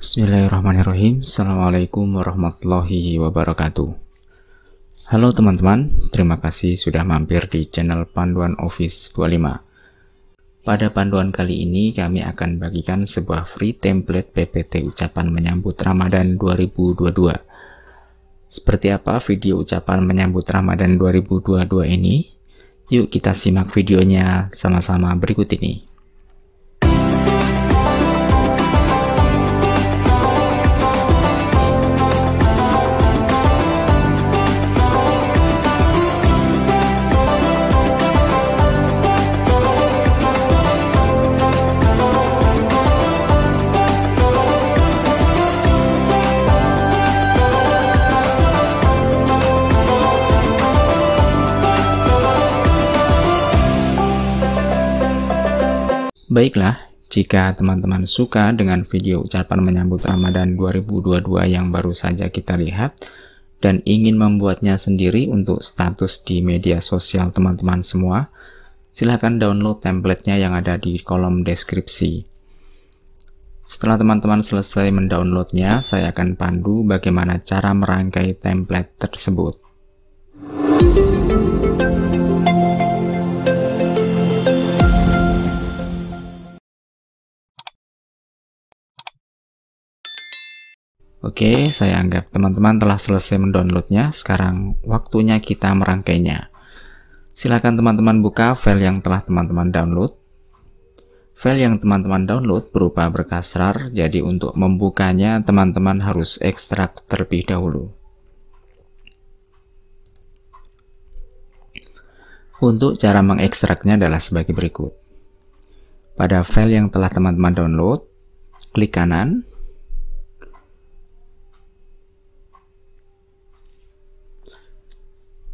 Bismillahirrahmanirrahim. Assalamualaikum warahmatullahi wabarakatuh. Halo teman-teman, terima kasih sudah mampir di channel Panduan Office 25. Pada panduan kali ini kami akan bagikan sebuah free template PPT ucapan menyambut Ramadan 2022. Seperti apa video ucapan menyambut Ramadan 2022 ini? Yuk kita simak videonya sama-sama berikut ini. Baiklah, jika teman-teman suka dengan video ucapan menyambut Ramadan 2022 yang baru saja kita lihat, dan ingin membuatnya sendiri untuk status di media sosial teman-teman semua, silahkan download templatenya yang ada di kolom deskripsi. Setelah teman-teman selesai mendownloadnya, saya akan pandu bagaimana cara merangkai template tersebut. Oke, saya anggap teman-teman telah selesai mendownloadnya. Sekarang waktunya kita merangkainya. Silakan teman-teman buka file yang telah teman-teman download. File yang teman-teman download berupa berkas RAR, jadi untuk membukanya teman-teman harus ekstrak terlebih dahulu. Untuk cara mengekstraknya adalah sebagai berikut. Pada file yang telah teman-teman download, klik kanan,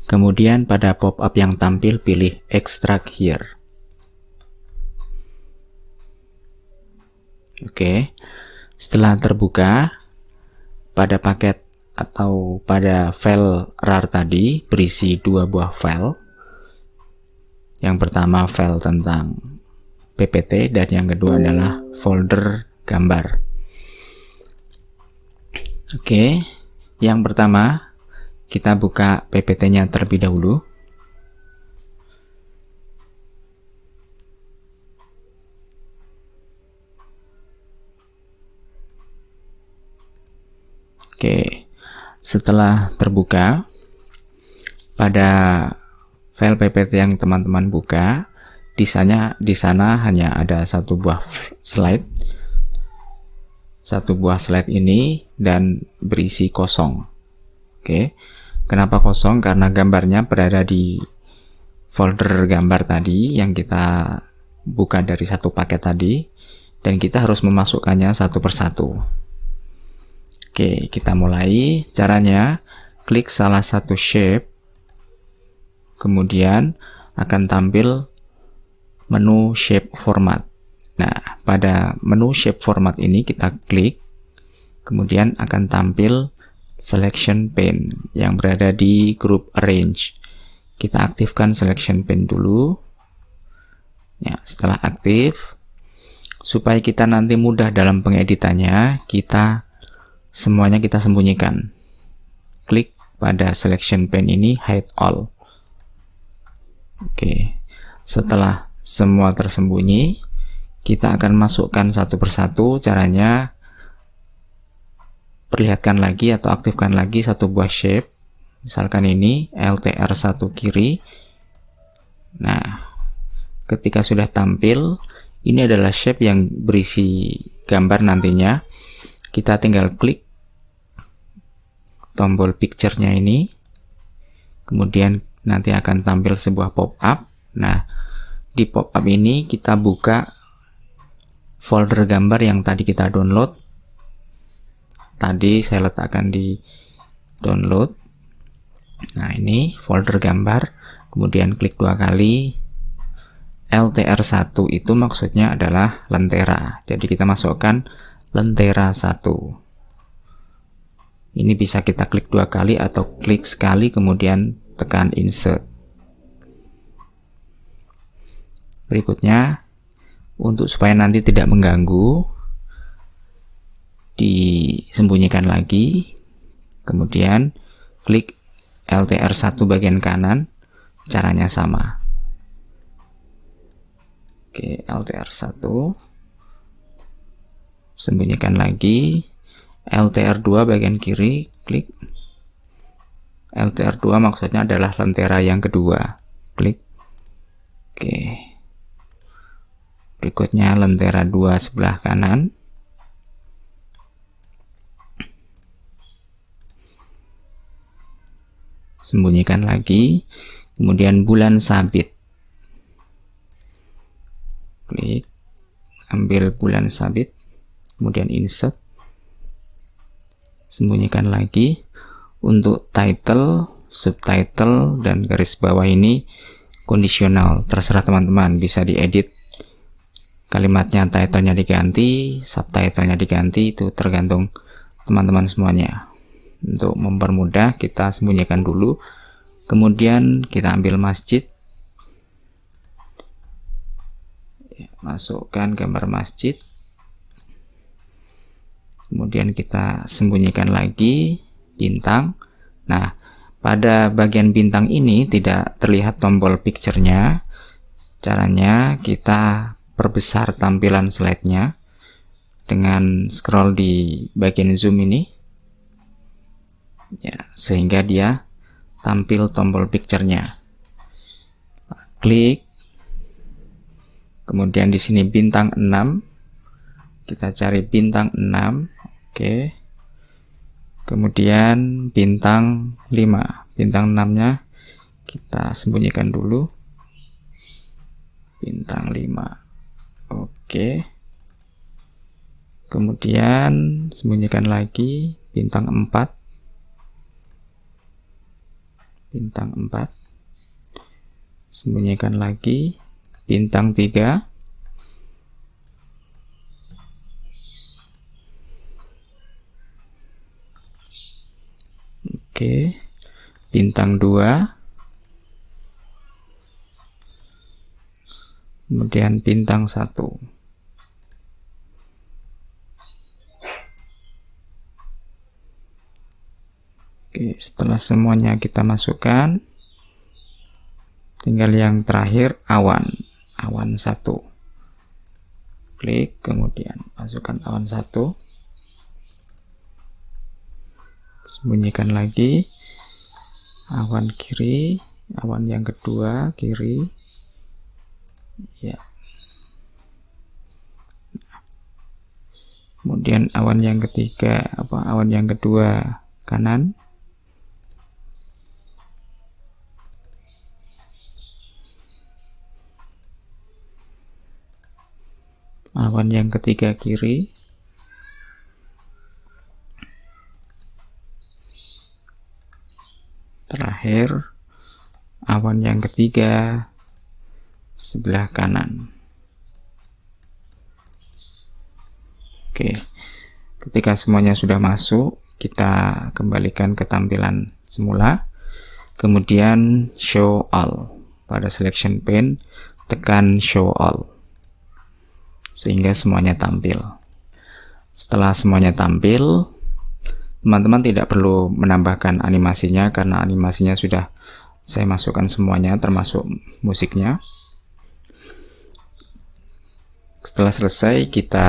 Kemudian pada pop-up yang tampil pilih Extract Here. Oke, setelah terbuka, pada paket atau pada file RAR tadi berisi dua buah file. Yang pertama file tentang PPT dan yang kedua adalah folder gambar. Oke, yang pertama kita buka PPT-nya terlebih dahulu. Oke, setelah terbuka, pada file PPT yang teman-teman buka, di sana, di sana hanya ada satu buah slide. Satu buah slide ini dan berisi kosong. Oke. Kenapa kosong? Karena gambarnya berada di folder gambar tadi yang kita buka dari satu paket tadi dan kita harus memasukkannya satu persatu. Oke, kita mulai. Caranya, klik salah satu shape, kemudian akan tampil menu shape format. Nah, pada menu shape format ini kita klik, kemudian akan tampil selection pane yang berada di grup arrange. Kita aktifkan selection pane dulu. Ya, setelah aktif, supaya kita nanti mudah dalam pengeditannya, kita semuanya kita sembunyikan. Klik pada selection pane ini hide all. Oke. Setelah semua tersembunyi, kita akan masukkan satu persatu caranya perlihatkan lagi atau aktifkan lagi satu buah shape misalkan ini LTR 1 kiri nah ketika sudah tampil ini adalah shape yang berisi gambar nantinya kita tinggal klik tombol picture-nya ini kemudian nanti akan tampil sebuah pop-up nah di pop-up ini kita buka folder gambar yang tadi kita download tadi saya letakkan di download nah ini folder gambar kemudian klik dua kali LTR1 itu maksudnya adalah lentera jadi kita masukkan lentera 1 ini bisa kita klik dua kali atau klik sekali kemudian tekan insert berikutnya untuk supaya nanti tidak mengganggu disembunyikan lagi kemudian klik LTR1 bagian kanan caranya sama oke LTR1 sembunyikan lagi LTR2 bagian kiri klik LTR2 maksudnya adalah lentera yang kedua klik oke berikutnya lentera 2 sebelah kanan sembunyikan lagi kemudian bulan sabit klik ambil bulan sabit kemudian insert sembunyikan lagi untuk title subtitle dan garis bawah ini kondisional terserah teman-teman bisa diedit kalimatnya titlenya diganti subtitlenya diganti itu tergantung teman-teman semuanya untuk mempermudah kita sembunyikan dulu kemudian kita ambil masjid ya, masukkan gambar masjid kemudian kita sembunyikan lagi bintang nah pada bagian bintang ini tidak terlihat tombol picture-nya caranya kita perbesar tampilan slide-nya dengan scroll di bagian zoom ini ya sehingga dia tampil tombol picture-nya klik kemudian di sini bintang 6 kita cari bintang 6 oke kemudian bintang 5 bintang 6 nya kita sembunyikan dulu bintang 5 oke kemudian sembunyikan lagi bintang 4 bintang 4 sembunyikan lagi bintang 3 Oke, bintang 2. Kemudian bintang 1. Oke, setelah semuanya kita masukkan, tinggal yang terakhir awan, awan satu. Klik, kemudian masukkan awan satu. Sembunyikan lagi awan kiri, awan yang kedua kiri. Ya. Kemudian awan yang ketiga apa awan yang kedua kanan lawan yang ketiga kiri terakhir awan yang ketiga sebelah kanan oke ketika semuanya sudah masuk kita kembalikan ke tampilan semula kemudian show all pada selection pane tekan show all sehingga semuanya tampil. Setelah semuanya tampil, teman-teman tidak perlu menambahkan animasinya karena animasinya sudah saya masukkan semuanya termasuk musiknya. Setelah selesai kita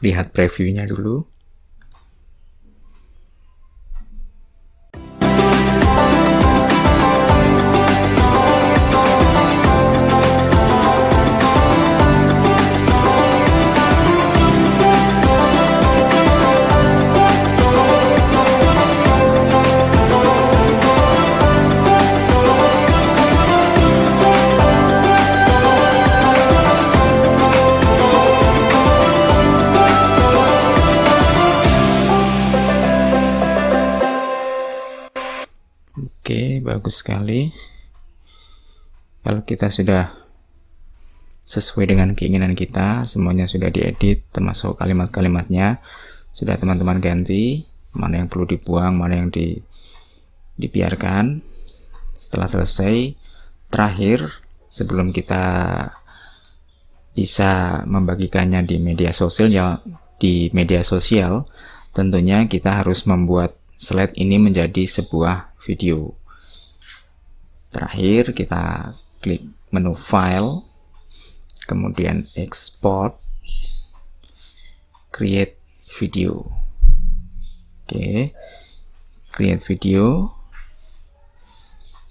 lihat previewnya dulu. bagus sekali kalau kita sudah sesuai dengan keinginan kita semuanya sudah diedit termasuk kalimat-kalimatnya sudah teman-teman ganti mana yang perlu dibuang mana yang di, dibiarkan setelah selesai terakhir sebelum kita bisa membagikannya di media sosial ya di media sosial tentunya kita harus membuat slide ini menjadi sebuah video terakhir kita klik menu file kemudian export create video oke create video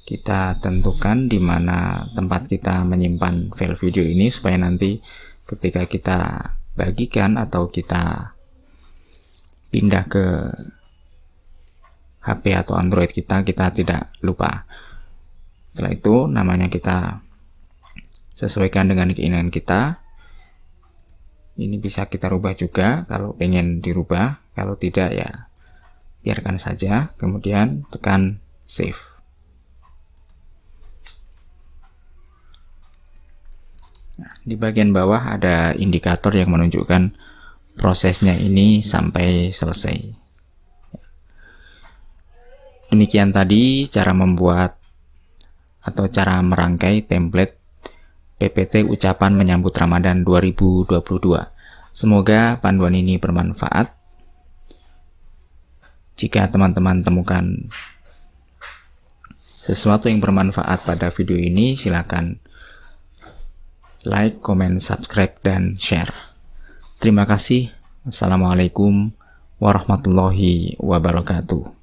kita tentukan di mana tempat kita menyimpan file video ini supaya nanti ketika kita bagikan atau kita pindah ke HP atau Android kita kita tidak lupa setelah itu namanya kita sesuaikan dengan keinginan kita. Ini bisa kita rubah juga kalau pengen dirubah, kalau tidak ya biarkan saja. Kemudian tekan save. Nah, di bagian bawah ada indikator yang menunjukkan prosesnya ini sampai selesai. Demikian tadi cara membuat atau cara merangkai template PPT ucapan menyambut Ramadan 2022. Semoga panduan ini bermanfaat. Jika teman-teman temukan sesuatu yang bermanfaat pada video ini, silakan like, comment, subscribe, dan share. Terima kasih. Assalamualaikum warahmatullahi wabarakatuh.